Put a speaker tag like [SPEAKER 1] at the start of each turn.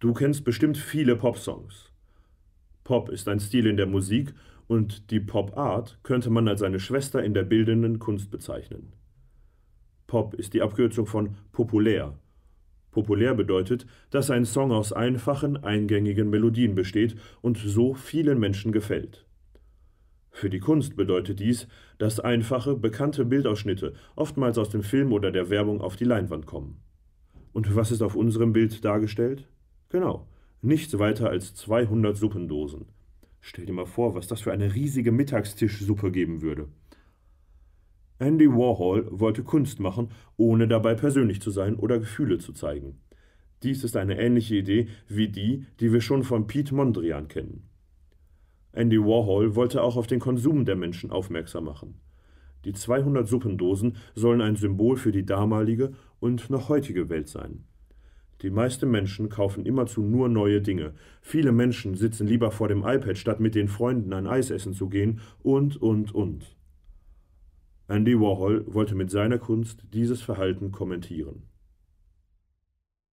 [SPEAKER 1] Du kennst bestimmt viele Pop-Songs. Pop ist ein Stil in der Musik und die Pop-Art könnte man als eine Schwester in der bildenden Kunst bezeichnen. Pop ist die Abkürzung von populär. Populär bedeutet, dass ein Song aus einfachen, eingängigen Melodien besteht und so vielen Menschen gefällt. Für die Kunst bedeutet dies, dass einfache, bekannte Bildausschnitte oftmals aus dem Film oder der Werbung auf die Leinwand kommen. Und was ist auf unserem Bild dargestellt? Genau, nichts weiter als 200 Suppendosen. Stell dir mal vor, was das für eine riesige Mittagstischsuppe geben würde. Andy Warhol wollte Kunst machen, ohne dabei persönlich zu sein oder Gefühle zu zeigen. Dies ist eine ähnliche Idee wie die, die wir schon von Pete Mondrian kennen. Andy Warhol wollte auch auf den Konsum der Menschen aufmerksam machen. Die 200 Suppendosen sollen ein Symbol für die damalige und noch heutige Welt sein. Die meisten Menschen kaufen immerzu nur neue Dinge. Viele Menschen sitzen lieber vor dem iPad, statt mit den Freunden ein Eis essen zu gehen und, und, und. Andy Warhol wollte mit seiner Kunst dieses Verhalten kommentieren.